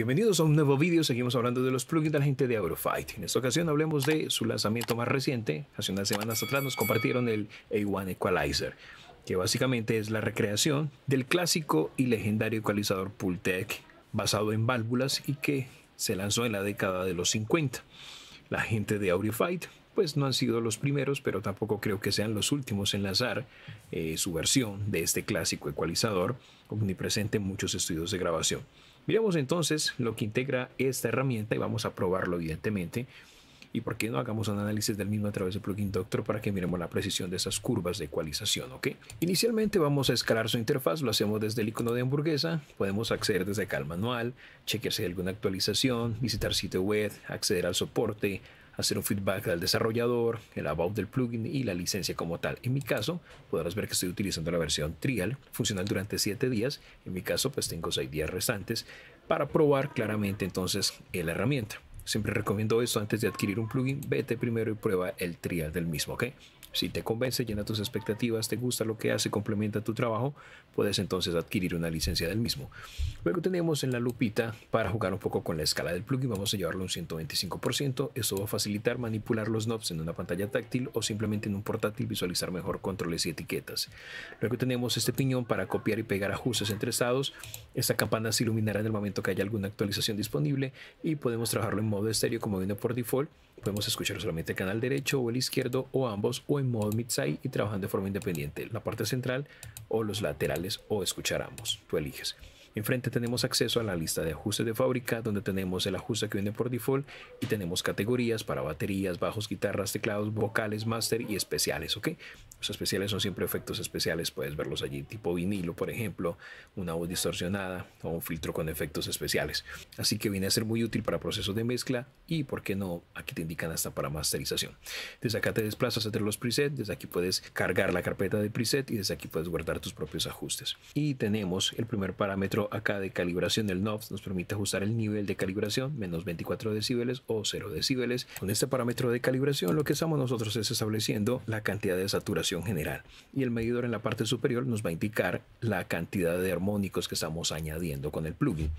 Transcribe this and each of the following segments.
Bienvenidos a un nuevo vídeo, seguimos hablando de los plugins de la gente de Aurifight. En esta ocasión hablemos de su lanzamiento más reciente, hace unas semanas atrás nos compartieron el A1 Equalizer, que básicamente es la recreación del clásico y legendario ecualizador Pultec basado en válvulas y que se lanzó en la década de los 50. La gente de Audiofight pues no han sido los primeros, pero tampoco creo que sean los últimos en lanzar eh, su versión de este clásico ecualizador omnipresente en muchos estudios de grabación. Miremos entonces lo que integra esta herramienta y vamos a probarlo evidentemente. Y por qué no hagamos un análisis del mismo a través de Plugin Doctor para que miremos la precisión de esas curvas de ecualización, ¿ok? Inicialmente vamos a escalar su interfaz, lo hacemos desde el icono de hamburguesa, podemos acceder desde acá al manual, chequear si hay alguna actualización, visitar sitio web, acceder al soporte, hacer un feedback al desarrollador, el about del plugin y la licencia como tal. En mi caso, podrás ver que estoy utilizando la versión trial, funcional durante 7 días. En mi caso, pues tengo 6 días restantes para probar claramente entonces la herramienta. Siempre recomiendo esto antes de adquirir un plugin, vete primero y prueba el trial del mismo, ¿ok? Si te convence, llena tus expectativas, te gusta lo que hace, complementa tu trabajo, puedes entonces adquirir una licencia del mismo. Luego tenemos en la lupita para jugar un poco con la escala del plugin, vamos a llevarlo un 125%. Esto va a facilitar manipular los knobs en una pantalla táctil o simplemente en un portátil visualizar mejor controles y etiquetas. Luego tenemos este piñón para copiar y pegar ajustes entre estados. Esta campana se iluminará en el momento que haya alguna actualización disponible y podemos trabajarlo en modo estéreo como viene por default. Podemos escuchar solamente el canal derecho o el izquierdo o ambos o en modo mid-side y trabajando de forma independiente la parte central o los laterales o escuchar ambos. Tú eliges. Enfrente tenemos acceso a la lista de ajustes de fábrica donde tenemos el ajuste que viene por default y tenemos categorías para baterías, bajos, guitarras, teclados, vocales, master y especiales, ¿ok? Los especiales son siempre efectos especiales, puedes verlos allí, tipo vinilo, por ejemplo, una voz distorsionada o un filtro con efectos especiales. Así que viene a ser muy útil para procesos de mezcla y, ¿por qué no? Aquí te indican hasta para masterización. Desde acá te desplazas entre los presets, desde aquí puedes cargar la carpeta de preset y desde aquí puedes guardar tus propios ajustes. Y tenemos el primer parámetro acá de calibración del NOF nos permite ajustar el nivel de calibración, menos 24 decibeles o 0 decibeles. Con este parámetro de calibración lo que estamos nosotros es estableciendo la cantidad de saturación general y el medidor en la parte superior nos va a indicar la cantidad de armónicos que estamos añadiendo con el plugin.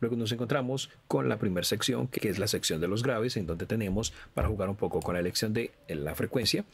Luego nos encontramos con la primera sección que es la sección de los graves en donde tenemos para jugar un poco con la elección de la frecuencia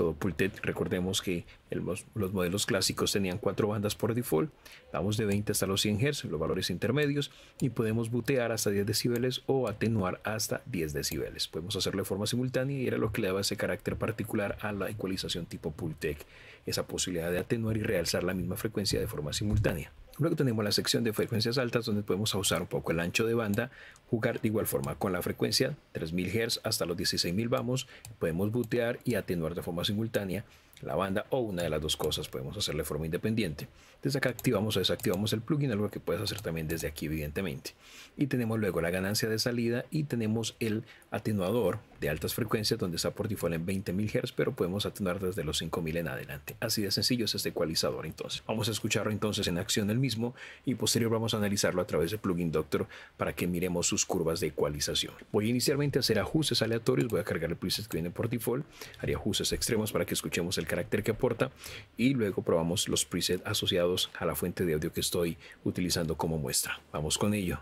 todo Recordemos que los, modelos clásicos tenían cuatro bandas por default. Vamos de 20 hasta los 100 Hz, los valores intermedios, y podemos butear hasta 10 decibeles o atenuar hasta 10 decibeles. Podemos hacerlo de forma simultánea y era lo que le daba ese carácter particular a la ecualización tipo pultec, esa posibilidad de atenuar y realzar la misma frecuencia de forma simultánea. Luego tenemos la sección de frecuencias altas donde podemos usar un poco el ancho de banda, jugar de igual forma con la frecuencia, 3000 Hz hasta los 16000 vamos, podemos butear y atenuar de forma simultánea la banda o una de las dos cosas podemos hacerle de forma independiente desde acá activamos o desactivamos el plugin algo que puedes hacer también desde aquí evidentemente y tenemos luego la ganancia de salida y tenemos el atenuador de altas frecuencias donde está por default en 20.000 Hz pero podemos atenuar desde los 5.000 en adelante así de sencillo es este ecualizador entonces vamos a escucharlo entonces en acción el mismo y posterior vamos a analizarlo a través del plugin doctor para que miremos sus curvas de ecualización voy inicialmente a hacer ajustes aleatorios voy a cargar el preset que viene por default haría ajustes extremos para que escuchemos el carácter que aporta y luego probamos los presets asociados a la fuente de audio que estoy utilizando como muestra. Vamos con ello.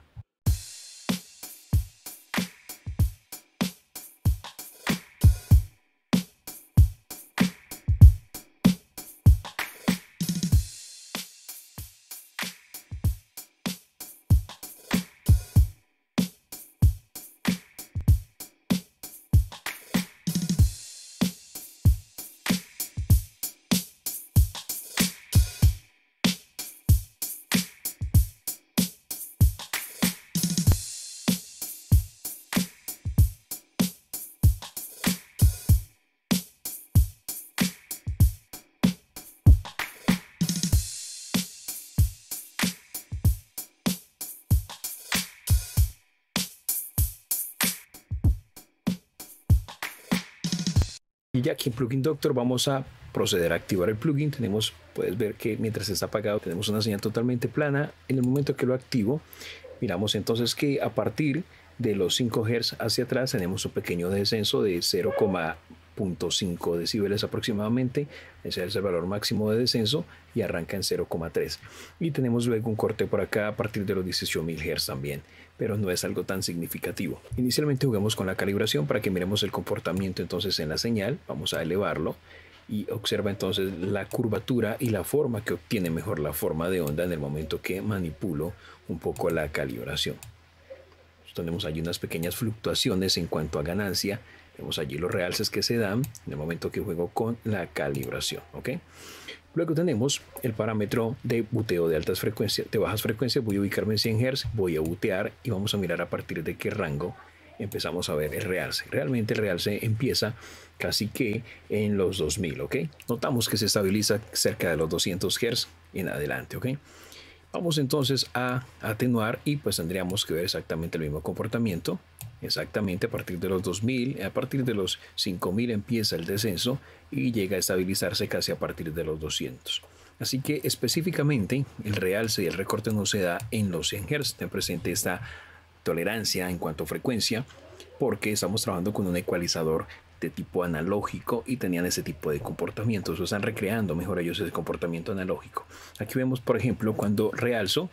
Y ya aquí en Plugin Doctor vamos a proceder a activar el plugin. Tenemos, puedes ver que mientras está apagado tenemos una señal totalmente plana. En el momento que lo activo, miramos entonces que a partir de los 5 Hz hacia atrás tenemos un pequeño descenso de 0,2. 0.5 decibeles aproximadamente, ese es el valor máximo de descenso y arranca en 0,3. Y tenemos luego un corte por acá a partir de los 18.000 Hz también, pero no es algo tan significativo. Inicialmente jugamos con la calibración para que miremos el comportamiento entonces en la señal, vamos a elevarlo y observa entonces la curvatura y la forma que obtiene mejor la forma de onda en el momento que manipulo un poco la calibración. tenemos ahí unas pequeñas fluctuaciones en cuanto a ganancia Vemos allí los realces que se dan en el momento que juego con la calibración. ¿ok? Luego tenemos el parámetro de buteo de altas frecuencias, de bajas frecuencias. Voy a ubicarme en 100 Hz, voy a butear y vamos a mirar a partir de qué rango empezamos a ver el realce. Realmente el realce empieza casi que en los 2000, ¿ok? Notamos que se estabiliza cerca de los 200 Hz en adelante, ¿ok? Vamos entonces a atenuar y pues tendríamos que ver exactamente el mismo comportamiento. Exactamente a partir de los 2000, a partir de los 5000 empieza el descenso y llega a estabilizarse casi a partir de los 200. Así que específicamente el realce y el recorte no se da en los 100 Hz, Ten presente esta tolerancia en cuanto a frecuencia, porque estamos trabajando con un ecualizador de tipo analógico y tenían ese tipo de comportamientos, o están recreando mejor ellos ese comportamiento analógico. Aquí vemos, por ejemplo, cuando realzo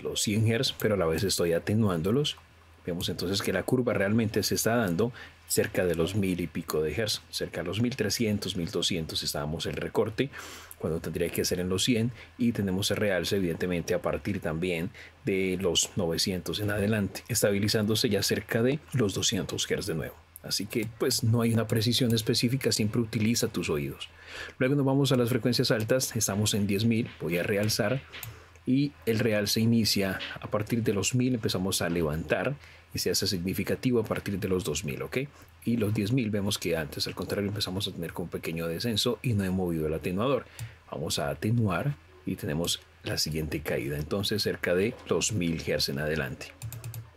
los 100 Hz, pero a la vez estoy atenuándolos Vemos entonces que la curva realmente se está dando cerca de los mil y pico de Hz, cerca de los 1300, 1200 estábamos el recorte, cuando tendría que ser en los 100 y tenemos el realce evidentemente a partir también de los 900 en adelante, estabilizándose ya cerca de los 200 Hz de nuevo. Así que pues no hay una precisión específica, siempre utiliza tus oídos. Luego nos vamos a las frecuencias altas, estamos en 10.000, voy a realzar y el real se inicia a partir de los 1000 empezamos a levantar y se hace significativo a partir de los 2000, ¿ok? Y los 10.000 vemos que antes, al contrario, empezamos a tener con un pequeño descenso y no he movido el atenuador. Vamos a atenuar y tenemos la siguiente caída, entonces cerca de 2000 Hz en adelante.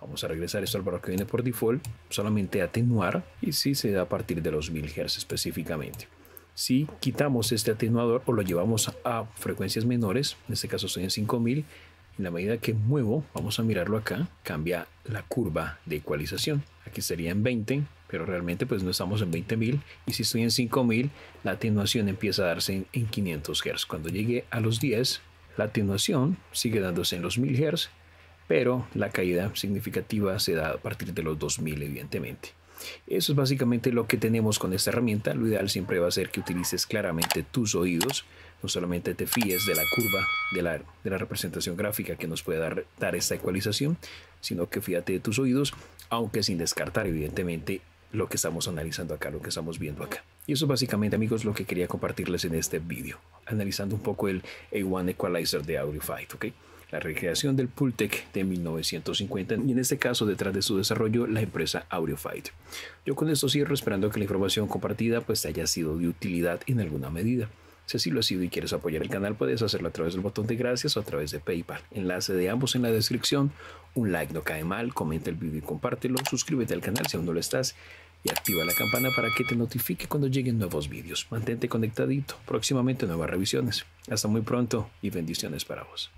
Vamos a regresar esto al valor que viene por default, solamente atenuar y si sí se da a partir de los 1000 Hz específicamente si quitamos este atenuador o lo llevamos a frecuencias menores, en este caso estoy en 5000, en la medida que muevo, vamos a mirarlo acá, cambia la curva de ecualización. Aquí estaría en 20, pero realmente pues no estamos en 20.000 y si estoy en 5000, la atenuación empieza a darse en, 500 Hz. Cuando llegue a los 10, la atenuación sigue dándose en los 1000 Hz, pero la caída significativa se da a partir de los 2000 evidentemente. Eso es básicamente lo que tenemos con esta herramienta. Lo ideal siempre va a ser que utilices claramente tus oídos, no solamente te fíes de la curva, de la, representación gráfica que nos puede dar, esta ecualización, sino que fíjate de tus oídos, aunque sin descartar evidentemente lo que estamos analizando acá, lo que estamos viendo acá. Y eso básicamente amigos lo que quería compartirles en este vídeo, analizando un poco el A1 Equalizer de Audify, ¿ok? la recreación del Pultec de 1950 y en este caso detrás de su desarrollo la empresa Audiofight. Yo con esto cierro esperando que la información compartida pues haya sido de utilidad en alguna medida. Si así lo ha sido y quieres apoyar el canal, puedes hacerlo a través del botón de gracias o a través de PayPal. Enlace de ambos en la descripción. Un like no cae mal, comenta el video y compártelo. Suscríbete al canal si aún no lo estás y activa la campana para que te notifique cuando lleguen nuevos vídeos. Mantente conectadito. Próximamente nuevas revisiones. Hasta muy pronto y bendiciones para vos.